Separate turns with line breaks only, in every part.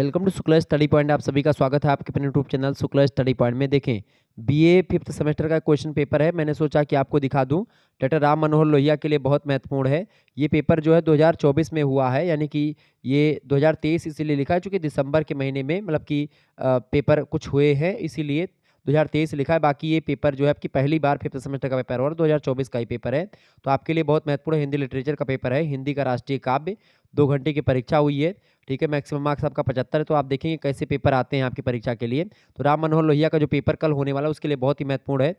welcome to Shukla study point आप सभी का स्वागत है आपके अपने YouTube channel Shukla study point में देखें बीए फिफ्थ सेमेस्टर का क्वेश्चन पेपर है मैंने सोचा कि आपको दिखा दूं डॉक्टर राम मनोहर लोहिया के लिए बहुत महत्वपूर्ण है ये पेपर जो है 2024 में हुआ है यानी कि ये 2023 इसीलिए लिखा है चूँकि दिसंबर के महीने में मतलब कि पेपर कुछ हुए हैं इसीलिए 2023 लिखा है बाकी ये पेपर जो है आपकी पहली बार फिफ्थ सेमेस्टर का पेपर और 2024 का ही पेपर है तो आपके लिए बहुत महत्वपूर्ण हिंदी लिटरेचर का पेपर है हिंदी का राष्ट्रीय काव्य दो घंटे की परीक्षा हुई है ठीक है मैक्सिमम मार्क्स आपका पचहत्तर है तो आप देखेंगे कैसे पेपर आते हैं आपकी परीक्षा के लिए तो राम मनोहर लोहिया का जो पेपर कल होने वाला है उसके लिए बहुत ही महत्वपूर्ण है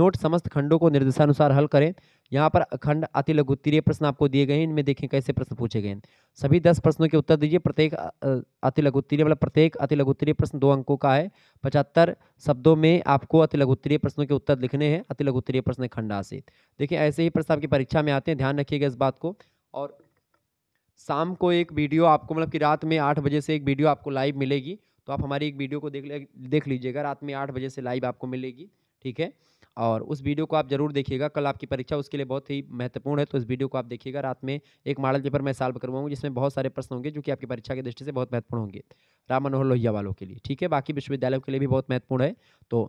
नोट समस्त खंडों को निर्देशानुसार हल करें यहाँ पर अखंड अति लघुत्तरीय प्रश्न आपको दिए गए हैं इनमें देखें कैसे प्रश्न पूछे गए हैं सभी दस प्रश्नों के उत्तर दीजिए प्रत्येक अति लघुत्तरीय मतलब प्रत्येक अति लघुत्तरीय प्रश्न दो अंकों का है पचहत्तर शब्दों में आपको अति लघुत्तरीय प्रश्नों के उत्तर लिखने हैं अति लघुत्तरीय प्रश्न खंडा से देखिए ऐसे ही प्रश्न आपकी परीक्षा में आते हैं ध्यान रखिएगा इस बात को और शाम को एक वीडियो आपको मतलब कि रात में आठ बजे से एक वीडियो आपको लाइव मिलेगी तो आप हमारी एक वीडियो को देख ले देख लीजिएगा रात में आठ बजे से लाइव आपको मिलेगी ठीक है और उस वीडियो को आप जरूर देखिएगा कल आपकी परीक्षा उसके लिए बहुत ही महत्वपूर्ण है तो इस वीडियो को आप देखिएगा रात में एक मॉडल पेपर मैं सॉल्व करवाऊंगा जिसमें बहुत सारे प्रश्न होंगे जो कि आपकी परीक्षा की दृष्टि से बहुत महत्वपूर्ण होंगे राम मनोहर लोहिया वालों के लिए ठीक है बाकी विश्वविद्यालयों के लिए भी बहुत महत्वपूर्ण है तो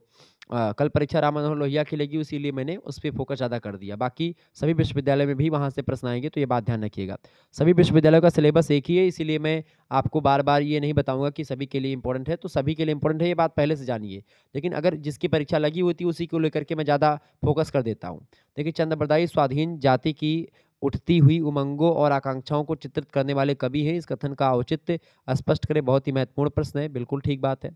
आ, कल परीक्षा राम मनोहर लोहिया की लगी इसीलिए मैंने उस पर फोकस ज़्यादा कर दिया बाकी सभी विश्वविद्यालय में भी वहाँ से प्रश्न आएंगे तो ये बात ध्यान रखिएगा सभी विश्वविद्यालयों का सिलेबस एक ही है इसीलिए मैं आपको बार बार ये नहीं बताऊँगा कि सभी के लिए इंपॉर्टेंट है तो सभी के लिए इंपॉर्टेंट है ये बात पहले से जानिए लेकिन अगर जिसकी परीक्षा लगी होती उसी को लेकर के मैं ज़्यादा फोकस कर देता हूँ देखिए चंद्रप्रदायी स्वाधीन जाति की उठती हुई उमंगों और आकांक्षाओं को चित्रित करने वाले कवि हैं इस कथन का औचित्य स्पष्ट करें बहुत ही महत्वपूर्ण प्रश्न है बिल्कुल ठीक बात है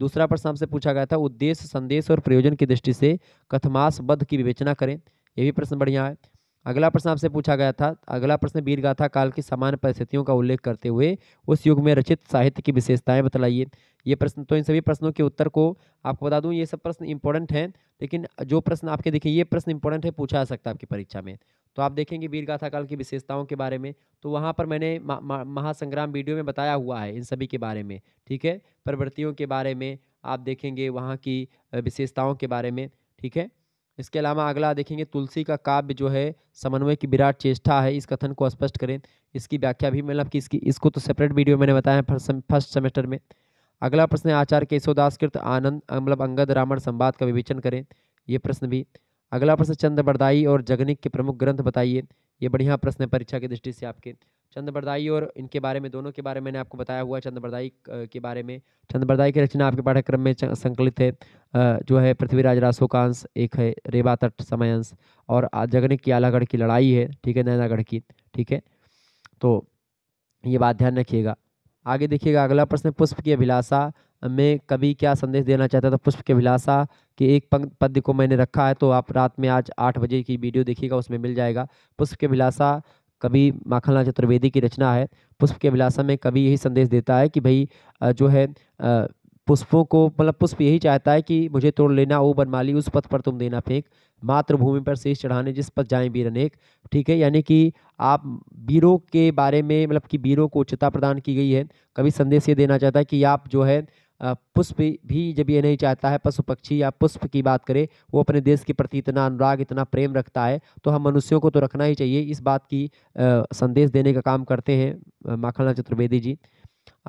दूसरा प्रश्न आपसे पूछा गया था उद्देश्य संदेश और प्रयोजन की दृष्टि से कथमासबद्ध की विवेचना करें यह भी प्रश्न बढ़िया है अगला प्रश्न आपसे पूछा गया था अगला प्रश्न वीरगाथा काल की सामान्य परिस्थितियों का उल्लेख करते हुए उस युग में रचित साहित्य की विशेषताएं बतलाइए ये प्रश्न तो इन सभी प्रश्नों के उत्तर को आपको बता दूं ये सब प्रश्न इंपॉर्टेंट हैं लेकिन जो प्रश्न आपके देखिए ये प्रश्न इंपॉर्टेंट है पूछा जा सकता है आपकी परीक्षा में तो आप देखेंगे वीर गाथा काल की विशेषताओं के बारे में तो वहाँ पर मैंने महासंग्राम वीडियो में बताया हुआ है इन सभी के बारे में ठीक है प्रवृत्तियों के बारे में आप देखेंगे वहाँ की विशेषताओं के बारे में ठीक है इसके अलावा अगला देखेंगे तुलसी का काव्य जो है समन्वय की विराट चेष्टा है इस कथन को स्पष्ट करें इसकी व्याख्या भी मतलब कि इसकी इसको तो सेपरेट वीडियो मैंने बताया फर्स्ट सेमेस्टर में अगला प्रश्न है आचार्य केशवदास कृत आनंद मतलब अंगद रामण संवाद का विवेचन करें ये प्रश्न भी अगला प्रश्न चंद्रबरदाई और जगनिक के प्रमुख ग्रंथ बताइए ये बढ़िया प्रश्न है परीक्षा की दृष्टि से आपके चंद्रबरदाई और इनके बारे में दोनों के बारे में मैंने आपको बताया हुआ है चंद्रबरदाई के बारे में चंद्रबरदाई की रचना आपके पाठ्यक्रम में संकलित है जो है पृथ्वीराज राशोकांश एक है रेवा तट समय अंश और जगनिक की आलागढ़ की लड़ाई है ठीक है नैनागढ़ की ठीक है तो ये बात ध्यान रखिएगा आगे देखिएगा अगला प्रश्न पुष्प की अभिलाषा में कवि क्या संदेश देना चाहता था पुष्प के अभिलाषा के एक पंक पद्य को मैंने रखा है तो आप रात में आज आठ बजे की वीडियो देखिएगा उसमें मिल जाएगा पुष्प के अभिलाषा कवि माखनलाल चतुर्वेदी की रचना है पुष्प के अभिलाषा में कवि यही संदेश देता है कि भाई जो है पुष्पों को मतलब पुष्प यही चाहता है कि मुझे तोड़ लेना ओ बनमाली उस पथ पर तुम देना फेंक मातृभूमि पर शीश चढ़ाने जिस पथ जाएं वीर अनेक ठीक है यानी कि आप वीरों के बारे में मतलब कि वीरों को उच्चता प्रदान की गई है कभी संदेश ये देना चाहता है कि आप जो है पुष्प भी जब ये नहीं चाहता है पशु पक्षी या पुष्प की बात करें वो अपने देश के प्रति इतना अनुराग इतना प्रेम रखता है तो हम मनुष्यों को तो रखना ही चाहिए इस बात की संदेश देने का काम करते हैं माखनलाल चतुर्वेदी जी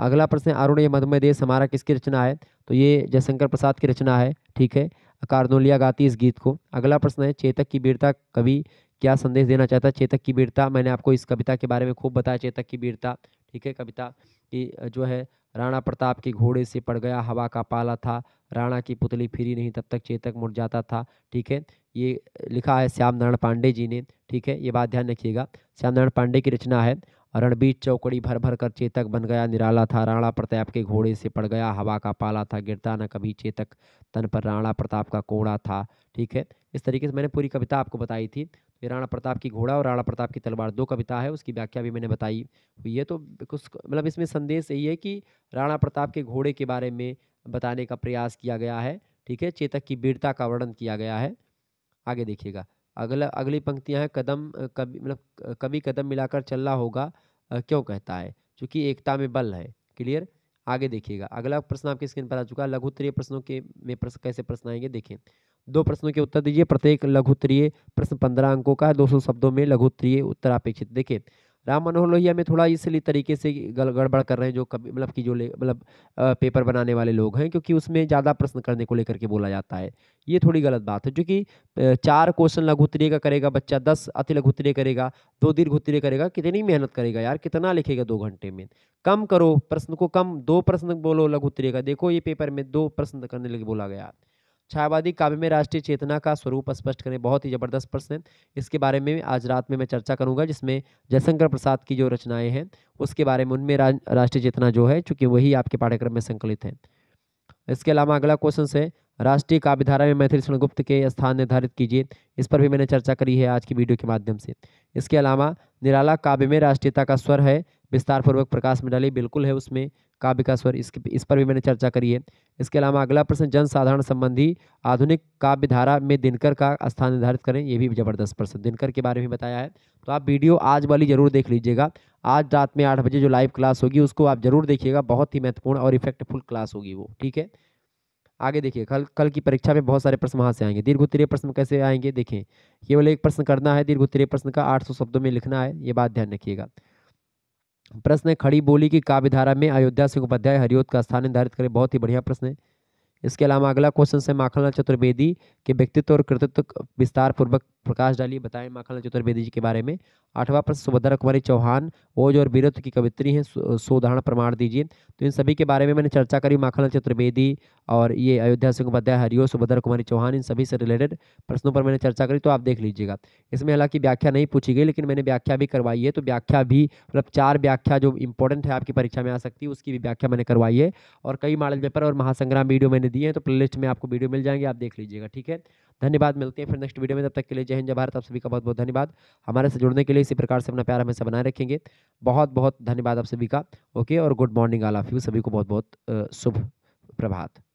अगला प्रश्न आरुण ये मधुमेह देश हमारा किसकी रचना है तो ये जयशंकर प्रसाद की रचना है ठीक है कारदोलिया गाती इस गीत को अगला प्रश्न है चेतक की वीरता कवि क्या संदेश देना चाहता है चेतक की वीरता मैंने आपको इस कविता के बारे में खूब बताया चेतक की वीरता ठीक है कविता कि जो है राणा प्रताप के घोड़े से पड़ गया हवा का पाला था राणा की पुतली फिरी नहीं तब तक चेतक मुड़ जाता था ठीक है ये लिखा है श्याम नारायण पांडे जी ने ठीक है ये बात ध्यान रखिएगा श्याम नारायण पांडे की रचना है रणबीर चौकड़ी भर भर कर चेतक बन गया निराला था राणा प्रताप के घोड़े से पड़ गया हवा का पाला था गिरता न कभी चेतक तन पर राणा प्रताप का कोड़ा था ठीक है इस तरीके से मैंने पूरी कविता आपको बताई थी राणा प्रताप की घोड़ा और राणा प्रताप की तलवार दो कविता है उसकी व्याख्या भी मैंने बताई हुई है तो कुछ मतलब इसमें संदेश यही है कि राणा प्रताप के घोड़े के बारे में बताने का प्रयास किया गया है ठीक है चेतक की वीरता का वर्णन किया गया है आगे देखिएगा अगला अगली पंक्तियाँ हैं कदम कभी मतलब कभी कदम मिलाकर चलना होगा क्यों कहता है क्योंकि एकता में बल है क्लियर आगे देखिएगा अगला प्रश्न आपके स्क्रीन पर आ चुका है लघुत्तरीय प्रश्नों के में प्रश्न कैसे प्रश्न आएंगे देखें दो प्रश्नों के उत्तर दीजिए प्रत्येक लघु उत्तरीय प्रश्न पंद्रह अंकों का दो सौ शब्दों में लघु उत्तरीय उत्तर अपेक्षित देखिए राम मनोहर लोहिया में थोड़ा इसलिए तरीके से गड़बड़ कर रहे हैं जो कभी मतलब कि जो मतलब पेपर बनाने वाले लोग हैं क्योंकि उसमें ज़्यादा प्रश्न करने को लेकर के बोला जाता है ये थोड़ी गलत बात है क्योंकि चार क्वेश्चन उत्तरीय का करेगा बच्चा दस अति उत्तरीय करेगा दो उत्तरीय करेगा कितनी मेहनत करेगा यार कितना लिखेगा दो घंटे में कम करो प्रश्न को कम दो प्रश्न बोलो उत्तरीय का देखो ये पेपर में दो प्रश्न करने लगे बोला गया छायावादी काव्य में राष्ट्रीय चेतना का स्वरूप स्पष्ट करें बहुत ही ज़बरदस्त प्रश्न है इसके बारे में आज रात में मैं चर्चा करूंगा जिसमें जयशंकर प्रसाद की जो रचनाएं हैं उसके बारे में उनमें राष्ट्रीय चेतना जो है चूँकि वही आपके पाठ्यक्रम में संकलित है इसके अलावा अगला क्वेश्चन है राष्ट्रीय काव्यधारा में मैथिली सरगुप्त के स्थान निर्धारित कीजिए इस पर भी मैंने चर्चा करी है आज की वीडियो के माध्यम से इसके अलावा निराला काव्य में राष्ट्रीयता का स्वर है विस्तार पूर्वक प्रकाश में डाली बिल्कुल है उसमें काव्य का स्वर इसके इस पर भी मैंने चर्चा करी है इसके अलावा अगला प्रश्न जनसाधारण संबंधी आधुनिक काव्य धारा में दिनकर का स्थान निर्धारित करें ये भी जबरदस्त प्रश्न दिनकर के बारे में बताया है तो आप वीडियो आज वाली जरूर देख लीजिएगा आज रात में आठ बजे जो लाइव क्लास होगी उसको आप ज़रूर देखिएगा बहुत ही महत्वपूर्ण और इफेक्टफुल क्लास होगी वो ठीक है आगे देखिए कल कल की परीक्षा में बहुत सारे प्रश्न वहाँ से आएंगे दीर्घ उत्तरीय प्रश्न कैसे आएंगे देखें केवल एक प्रश्न करना है दीर्घ उत्तरीय प्रश्न का 800 शब्दों में लिखना है ये बात ध्यान रखिएगा प्रश्न है खड़ी बोली की काव्यधारा में अयोध्या सिंह उपाध्याय हरिओत का स्थान निर्धारित करें बहुत ही बढ़िया प्रश्न है इसके अलावा अगला क्वेश्चन से माखनलाल चतुर्वेदी के व्यक्तित्व और कृतित्व विस्तार पूर्वक प्रकाश डालिए बताएं माखनलाल चतुर्वेदी जी के बारे में आठवां प्रश्न सुभद्रा कुमारी चौहान ओज और वीरत्व की कवित्री हैं सुधारण प्रमाण दीजिए तो इन सभी के बारे में मैंने चर्चा करी माखनलाल चतुर्वेदी और ये अयोध्या सिंह उपाध्याय हरिओ सुभद्र कुमारी चौहान इन सभी से रिलेटेड प्रश्नों पर मैंने चर्चा करी तो आप देख लीजिएगा इसमें हालांकि व्याख्या नहीं पूछी गई लेकिन मैंने व्याख्या भी करवाई है तो व्याख्या भी मतलब चार व्याख्या जो इंपॉर्टेंट है आपकी परीक्षा में आ सकती है उसकी भी व्याख्या मैंने करवाई है और कई मॉडल पेपर और महासंग्राम वीडियो मैंने दिए हैं तो प्ले में आपको वीडियो मिल जाएंगे आप देख लीजिएगा ठीक है धन्यवाद मिलते हैं फिर नेक्स्ट वीडियो में तब तक के लिए जय हिंद जय भारत आप सभी का बहुत बहुत धन्यवाद हमारे से जुड़ने के लिए इसी प्रकार से अपना प्यार हमेशा बनाए रखेंगे बहुत बहुत धन्यवाद आप सभी का ओके और good morning all of you सभी को बहुत बहुत शुभ प्रभात